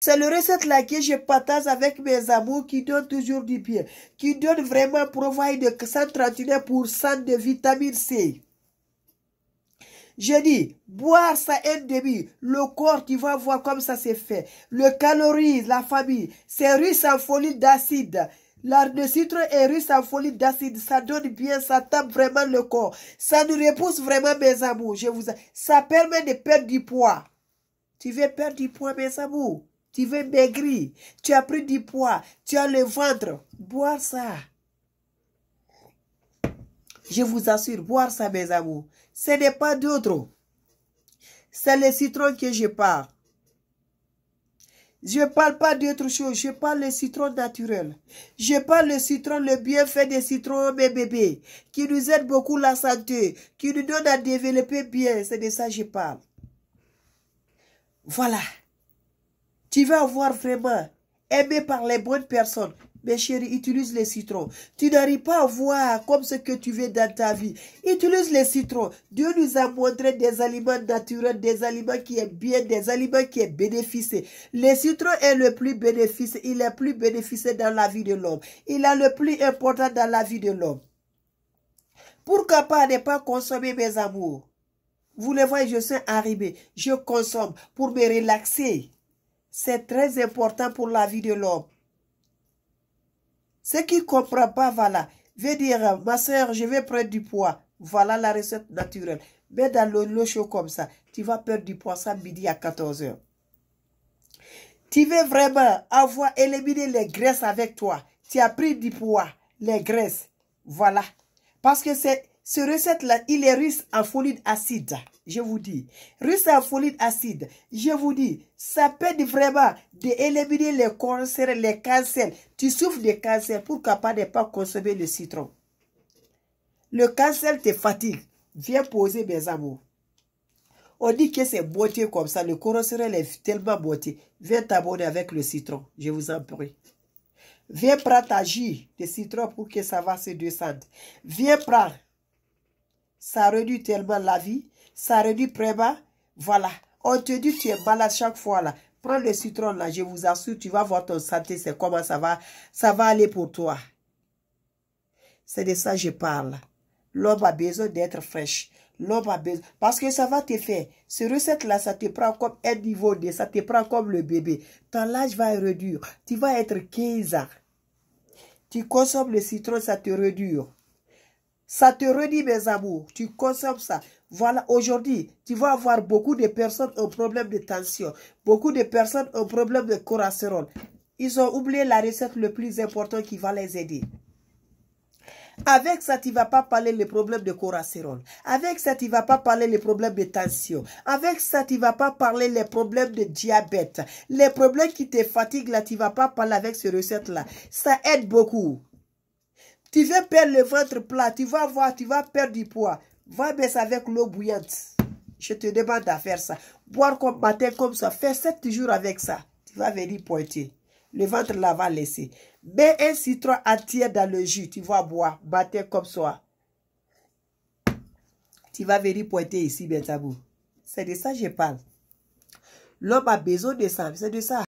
C'est le recette-là que je partage avec mes amours qui donne toujours du bien, qui donne vraiment provide de 139% de vitamine C. Je dis, boire ça un demi, le corps, tu vas voir comme ça c'est fait. Le calorie, la famille, c'est riche en folie d'acide. L'art de citre est riche en folie d'acide. Ça donne bien, ça tape vraiment le corps. Ça nous repousse vraiment, mes amours. Je vous... Ça permet de perdre du poids. Tu veux perdre du poids, mes amours tu veux maigrir, tu as pris du poids, tu as le ventre, boire ça. Je vous assure, boire ça, mes amours, ce n'est pas d'autre. C'est le citron que je parle. Je ne parle pas d'autre chose, je parle le citron naturel. Je parle le citron, le bienfait des citrons, mes bébés, qui nous aide beaucoup la santé, qui nous donne à développer bien, c'est de ça que je parle. Voilà. Tu vas avoir vraiment aimé par les bonnes personnes. Mes chéris, utilise les citrons. Tu n'arrives pas à voir comme ce que tu veux dans ta vie. Utilise les citrons. Dieu nous a montré des aliments naturels, des aliments qui est bien, des aliments qui est bénéficiés. Les citrons est le plus bénéfice. Il est plus bénéficié dans la vie de l'homme. Il est le plus important dans la vie de l'homme. Pourquoi pas ne pas consommer mes amours? Vous le voyez, je suis arrivé. Je consomme pour me relaxer c'est très important pour la vie de l'homme. Ce qui ne comprend pas, voilà, veut dire, ma soeur, je vais prendre du poids. Voilà la recette naturelle. Mais dans le, le chaud comme ça, tu vas perdre du poids samedi midi à 14 h Tu veux vraiment avoir éliminé les graisses avec toi. Tu as pris du poids, les graisses. Voilà. Parce que c'est ce recette là il est riche en folie acide. Je vous dis. Russe en folie acide. Je vous dis. Ça peut vraiment d'éliminer les cancers, les cancers. Tu souffres de cancer. Pourquoi pas ne pas consommer le citron? Le cancer te fatigue. Viens poser mes amours. On dit que c'est beauté comme ça. Le corosserel est tellement beauté. Viens t'abonner avec le citron. Je vous en prie. Viens prendre ta jus de citron pour que ça va se descendre. Viens prendre ça réduit tellement la vie, ça réduit pré-bas. voilà. On te dit tu es malade chaque fois là. Prends le citron là, je vous assure, tu vas voir ton santé, c'est comment ça va, ça va aller pour toi. C'est de ça que je parle. L'homme a besoin d'être fraîche. L'homme a besoin. Parce que ça va te faire. Ces recette là ça te prend comme un niveau de Ça te prend comme le bébé. Ton âge va réduire. Tu vas être 15 ans. Tu consommes le citron, ça te réduit. Ça te redit, mes amours. Tu consommes ça. Voilà, aujourd'hui, tu vas avoir beaucoup de personnes ont problème de tension. Beaucoup de personnes ont problème de cholestérol. Ils ont oublié la recette le plus importante qui va les aider. Avec ça, tu ne vas pas parler les problèmes de cholestérol. Avec ça, tu ne vas pas parler les problèmes de tension. Avec ça, tu ne vas pas parler les problèmes de diabète. Les problèmes qui te fatiguent, là, tu ne vas pas parler avec ces recettes là Ça aide beaucoup. Tu veux perdre le ventre plat, tu vas voir, tu vas perdre du poids. Va baisser avec l'eau bouillante. Je te demande à faire ça. Boire comme matin comme ça. Fais sept jours avec ça. Tu vas venir pointer. Le ventre là va laisser. Mets un citron entier dans le jus. Tu vas boire matin comme ça. Tu vas venir pointer ici, tabou. C'est de ça que je parle. L'homme a besoin de ça. C'est de ça.